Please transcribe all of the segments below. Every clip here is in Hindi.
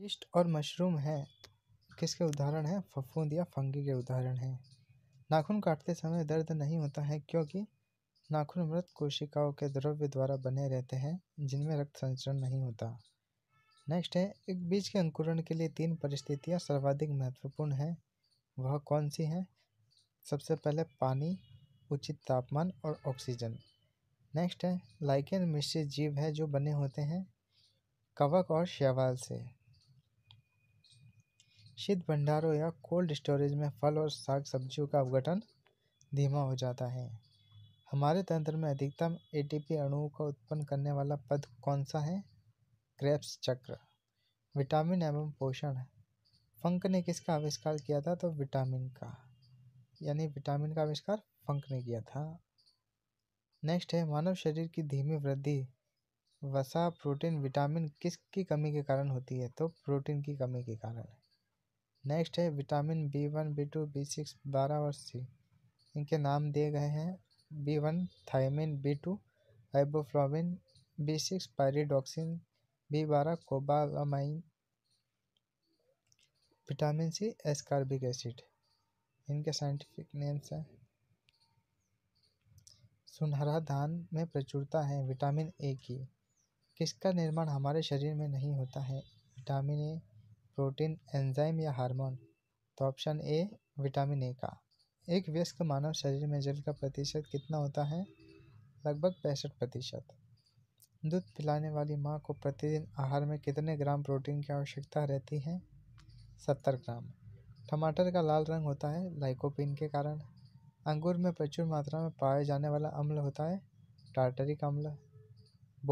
यीस्ट और मशरूम है किसके उदाहरण है फफूंद या फंगी के उदाहरण हैं नाखून काटते समय दर्द नहीं होता है क्योंकि नाखून मृत कोशिकाओं के द्रव्य द्वारा बने रहते हैं जिनमें रक्त संचरण नहीं होता नेक्स्ट है एक बीज के अंकुरण के लिए तीन परिस्थितियाँ सर्वाधिक महत्वपूर्ण हैं वह कौन सी हैं सबसे पहले पानी उचित तापमान और ऑक्सीजन नेक्स्ट है लाइकेन मिश्रित जीव है जो बने होते हैं कवक और शैवाल से शीत भंडारों या कोल्ड स्टोरेज में फल और साग सब्जियों का अवघटन धीमा हो जाता है हमारे तंत्र में अधिकतम एटीपी अणुओं का उत्पन्न करने वाला पद कौन सा है क्रेप्स चक्र विटामिन एवं पोषण फंक ने किसका आविष्कार किया था तो विटामिन का यानी विटामिन का आविष्कार फंक ने किया था नेक्स्ट है मानव शरीर की धीमी वृद्धि वसा प्रोटीन विटामिन किसकी कमी के कारण होती है तो प्रोटीन की कमी के कारण नेक्स्ट है vitamin B one B two B six बारह और सी इनके नाम दिए गए हैं B one thiamine B two riboflavin B six pyridoxine B बारह cobalamin vitamin C ascorbic acid इनके साइंटिफिक नेम्स हैं सुनहरा धान में प्रचुरता है विटामिन ए की किसका निर्माण हमारे शरीर में नहीं होता है विटामिन ए प्रोटीन एंजाइम या हार्मोन तो ऑप्शन ए विटामिन ए का एक व्यस्क मानव शरीर में जल का प्रतिशत कितना होता है लगभग पैंसठ प्रतिशत दूध पिलाने वाली माँ को प्रतिदिन आहार में कितने ग्राम प्रोटीन की आवश्यकता रहती है सत्तर ग्राम टमाटर का लाल रंग होता है लाइकोपिन के कारण अंगूर में प्रचुर मात्रा में पाया जाने वाला अम्ल होता है टार्टरिक अम्ल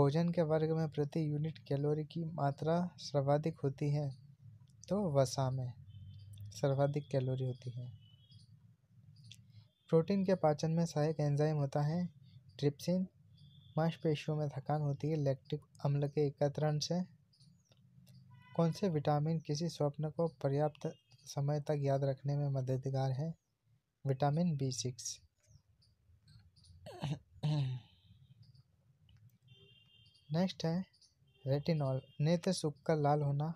भोजन के वर्ग में प्रति यूनिट कैलोरी की मात्रा सर्वाधिक होती है तो वसा में सर्वाधिक कैलोरी होती है प्रोटीन के पाचन में सहायक एंजाइम होता है ट्रिप्सिन मांसपेशियों में थकान होती है लैक्टिक अम्ल के एकत्रण से कौन से विटामिन किसी स्वप्न को पर्याप्त समय तक याद रखने में मददगार है विटामिन बी सिक्स नेक्स्ट है रेटिनॉल नेत्र सूख का लाल होना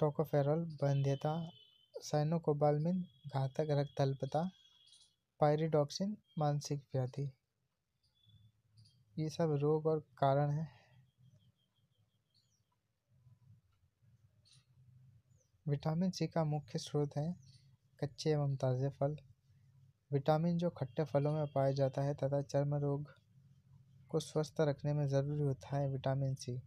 टोकोफेरोल बंध्यता साइनोकोबालामिन घातक रक्तल्पता पायरिडॉक्सिन मानसिक व्याधि ये सब रोग और कारण हैं विटामिन सी का मुख्य स्रोत है कच्चे एवं ताज़े फल विटामिन जो खट्टे फलों में पाया जाता है तथा चर्म रोग को स्वस्थ रखने में ज़रूरी होता है विटामिन सी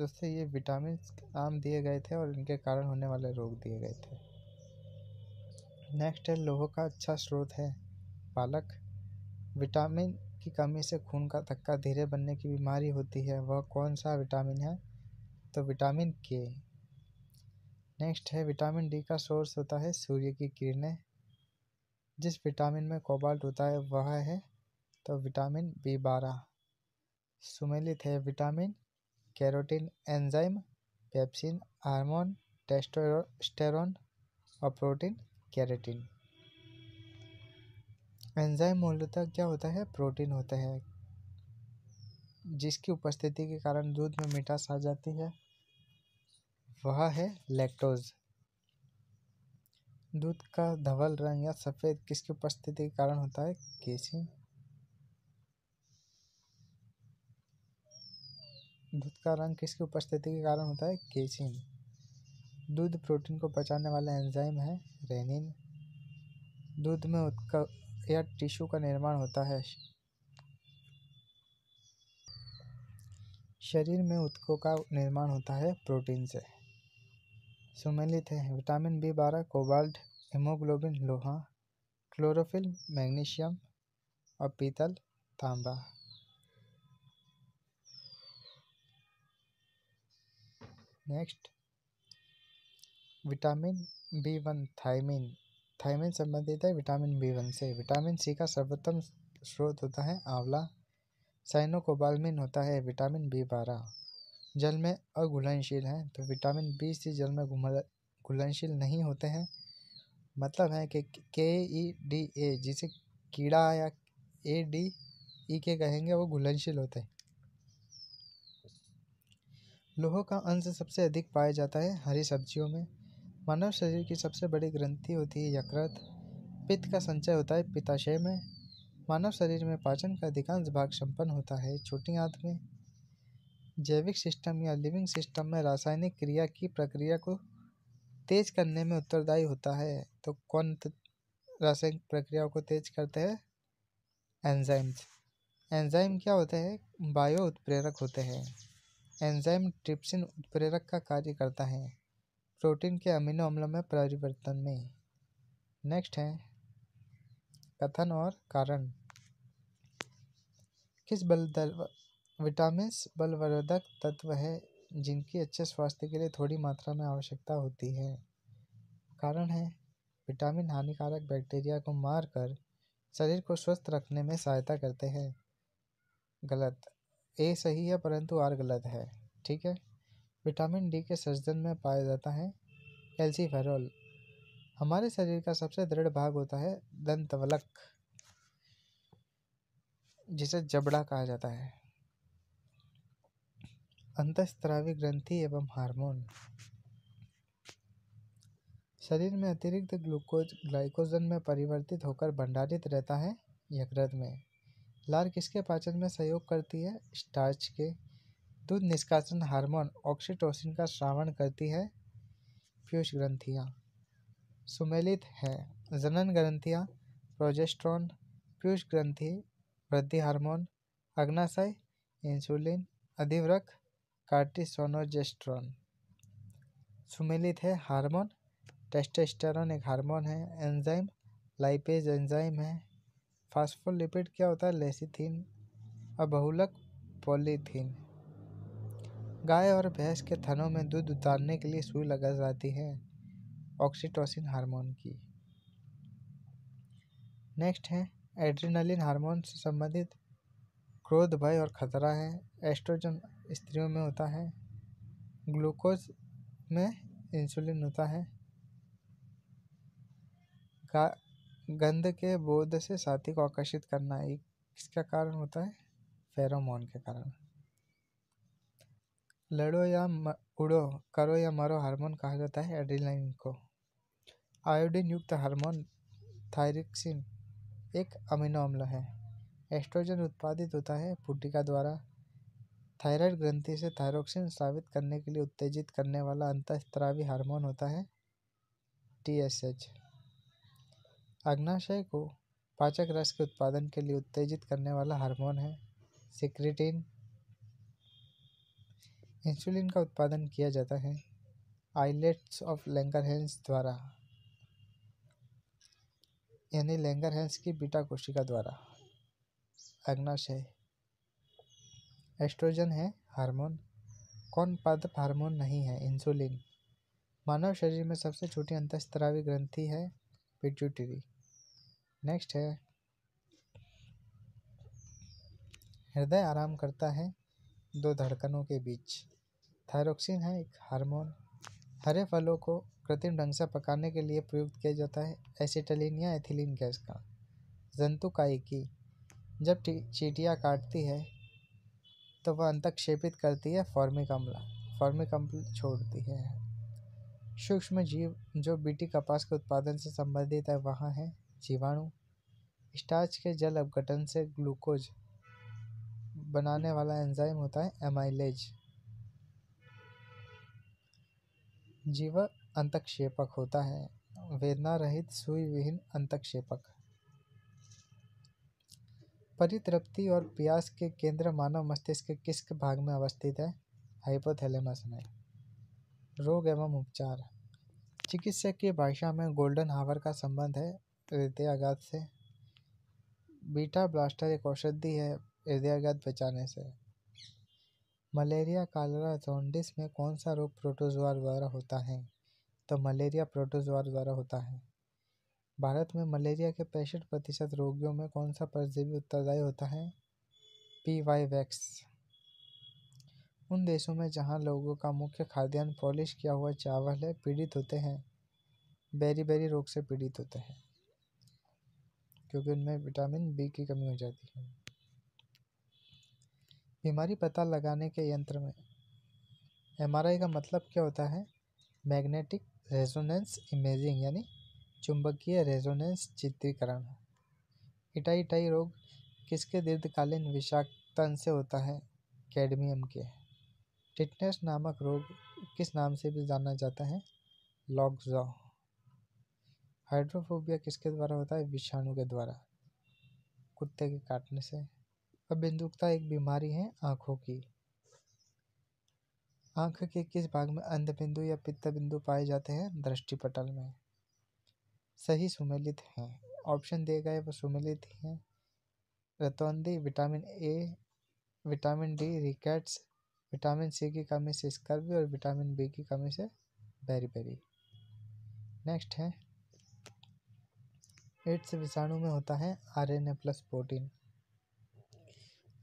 दोस्तों ये विटामिन के नाम दिए गए थे और इनके कारण होने वाले रोग दिए गए थे नेक्स्ट है लोहो का अच्छा स्रोत है पालक विटामिन की कमी से खून का धक्का धीरे बनने की बीमारी होती है वह कौन सा विटामिन है तो विटामिन के नेक्स्ट है विटामिन डी का सोर्स होता है सूर्य की किरणें जिस विटामिन में कोबाल्ट होता है वह है तो विटामिन बी बारह सुमेलित है vitamin carotene enzyme pepsin hormone testosterone और प्रोटीन कैरेटीन एंजाइम मूलतः क्या होता है प्रोटीन होता है जिसकी उपस्थिति के कारण दूध में मिठास आ जाती है वह है लैक्टोज दूध का धवल रंग या सफ़ेद किसकी उपस्थिति के कारण होता है केसिन दूध का रंग किसकी उपस्थिति के कारण होता है केसिन दूध प्रोटीन को पचाने वाला एंजाइम है रेनिन दूध में उत्का या टिश्यू का निर्माण होता है शरीर में उत्कों का निर्माण होता है प्रोटीन से सुमेलित है विटामिन बी बारह कोबाल्ट हीमोग्लोबिन लोहा क्लोरोफिल मैग्नीशियम और पीतल तांबा next vitamin B one thiamine thiamine संबंधित है विटामिन बी वन से विटामिन सी का सर्वोत्तम स्रोत होता है आंवला साइनोकोबालमिन होता है विटामिन बी बारह जल में अघुलनशील है तो विटामिन बी सी जल में घुलनशील नहीं होते हैं मतलब है कि के ई डी ए जिसे कीड़ा या ए डी ई के कहेंगे वो घुलनशील होते हैं लोह का अंश सबसे अधिक पाया जाता है हरी सब्जियों में मानव शरीर की सबसे बड़ी ग्रंथि होती है यकृत पित्त का संचय होता है पित्ताशय में मानव शरीर में पाचन का अधिकांश भाग संपन्न होता है छोटी आंत में जैविक सिस्टम या लिविंग सिस्टम में रासायनिक क्रिया की प्रक्रिया को तेज करने में उत्तरदायी होता है तो कौन रासायनिक प्रक्रियाओं को तेज करते हैं एंजाइम्स एंजाइम क्या होते हैं बायो उत्प्रेरक होते हैं एंजाइम ट्रिप्सिन उत्प्रेरक का कार्य करता है प्रोटीन के अमीनो अम्ल में परिवर्तन में नेक्स्ट है कथन और कारण किस बल विटामिन बलवर्धक तत्व है जिनकी अच्छे स्वास्थ्य के लिए थोड़ी मात्रा में आवश्यकता होती है कारण है विटामिन हानिकारक बैक्टीरिया को मारकर शरीर को स्वस्थ रखने में सहायता करते हैं गलत ए सही है परंतु आर गलत है ठीक है विटामिन डी के सजदन में पाया जाता है कैल्सीफेरोल हमारे शरीर का सबसे दृढ़ भाग होता है दंतवलक जिसे जबड़ा कहा जाता है अंतस्त्रावी ग्रंथि एवं हार्मोन शरीर में अतिरिक्त ग्लूकोज ग्लाइकोजन में परिवर्तित होकर भंडारित रहता है यकृत में लार किसके पाचन में सहयोग करती है स्टार्च के दूध निष्कासन हार्मोन ऑक्सीटोसिन का श्रावण करती है पीयूष ग्रंथियाँ सुमेलित है जनन ग्रंथियाँ प्रोजेस्ट्रॉन पीयूष ग्रंथि वृद्धि हार्मोन अग्नाशय इंसुलिन अधिवृक कार्टिसोनोजेस्ट्रॉन सुमेलित है हार्मोन टेस्टेस्टेरोन एक हार्मोन है एंजाइम लाइपेज एंजाइम है फास्फोलिपिड क्या होता है लेसिथिन और बहुलक पॉलीथीन गाय और भैंस के थनों में दूध उतारने के लिए सुई लगा जाती है ऑक्सीटोसिन हार्मोन की नेक्स्ट है एड्रेनलिन हार्मोन से संबंधित क्रोध भय और खतरा है एस्ट्रोजन स्त्रियों में होता है ग्लूकोज में इंसुलिन होता है गंध के बोध से साथी को आकर्षित करना एक किसका कारण होता है फेरोमोन के कारण लड़ो या म, उड़ो करो या मरो हार्मोन कहा जाता है एड्रीनालिन को आयोडीन युक्त हार्मोन थायरिक्सिन एक अमीनो अम्ल है एस्ट्रोजन उत्पादित होता है पुटिका द्वारा थायराइड ग्रंथि से थायरोक्सिन स्थापित करने के लिए उत्तेजित करने वाला अंतस्त्रावी हार्मोन होता है टीएसएच अग्नाशय को पाचक रस के उत्पादन के लिए उत्तेजित करने वाला हार्मोन है सिक्रेटिन इंसुलिन का उत्पादन किया जाता है आइलेट्स ऑफ लेंगरहेंस द्वारा यानी लेंगरहेंस की बीटा कोशिका द्वारा अग्नाशय एस्ट्रोजन है हार्मोन कौन पादप हार्मोन नहीं है इंसुलिन मानव शरीर में सबसे छोटी अंतस्त्रावी ग्रंथि है पिट्यूटरी नेक्स्ट है हृदय आराम करता है दो धड़कनों के बीच थायरोक्सिन है एक हार्मोन हरे फलों को कृत्रिम ढंग से पकाने के लिए प्रयुक्त किया जाता है एसिटलिन या एथिलीन गैस का की जब चीटियाँ काटती है तो वह अंतक्षेपित करती है फॉर्मिक अम्ला फॉर्मिक अम्ल छोड़ती है सूक्ष्म जीव जो बीटी कपास के उत्पादन से संबंधित है वह है जीवाणु स्टार्च के जल अपघटन से ग्लूकोज बनाने वाला एंजाइम होता है एमाइलेज जीव अंतक्षेपक होता है वेदना रहित सुई विहीन अंतक्षेपक परितृप्ति और प्यास के केंद्र मानव मस्तिष्क के किस भाग में अवस्थित है हाइपोथैलेमस में रोग एवं उपचार चिकित्सक की भाषा में गोल्डन हावर का संबंध है हृदयाघात से बीटा ब्लास्टर एक औषधि है हृदयाघात बचाने से मलेरिया कालरा जोंडिस में कौन सा रोग प्रोटोजोआ द्वारा होता है तो मलेरिया प्रोटोजोआ द्वारा होता है भारत में मलेरिया के पैंसठ प्रतिशत रोगियों में कौन सा परजीवी उत्तरदायी होता है पी वाई वैक्स उन देशों में जहाँ लोगों का मुख्य खाद्यान्न पॉलिश किया हुआ चावल है पीड़ित होते हैं बेरी बेरी रोग से पीड़ित होते हैं क्योंकि उनमें विटामिन बी की कमी हो जाती है बीमारी पता लगाने के यंत्र में एमआरआई का मतलब क्या होता है मैग्नेटिक रेजोनेंस इमेजिंग यानी चुंबकीय रेजोनेंस चित्रीकरण इटाई इटाई रोग किसके दीर्घकालीन विषाक्तन से होता है कैडमियम के टिटनेस नामक रोग किस नाम से भी जाना जाता है लॉकजॉ हाइड्रोफोबिया किसके द्वारा होता है विषाणु के द्वारा कुत्ते के काटने से अबिंदुकता एक बीमारी है आँखों की आँख के किस भाग में अंध बिंदु या पित्त बिंदु पाए जाते हैं दृष्टि पटल में सही सुमेलित हैं ऑप्शन दिए गए वो सुमेलित हैं रतौंदी vitamin A vitamin D rickets vitamin C की कमी से स्कर्वी और विटामिन बी की कमी से बेरी बेरी नेक्स्ट है एड्स विषाणु में होता है आरएनए प्लस प्रोटीन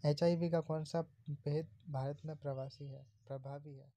एचआईवी का कौन सा भेद भारत में प्रवासी है प्रभावी है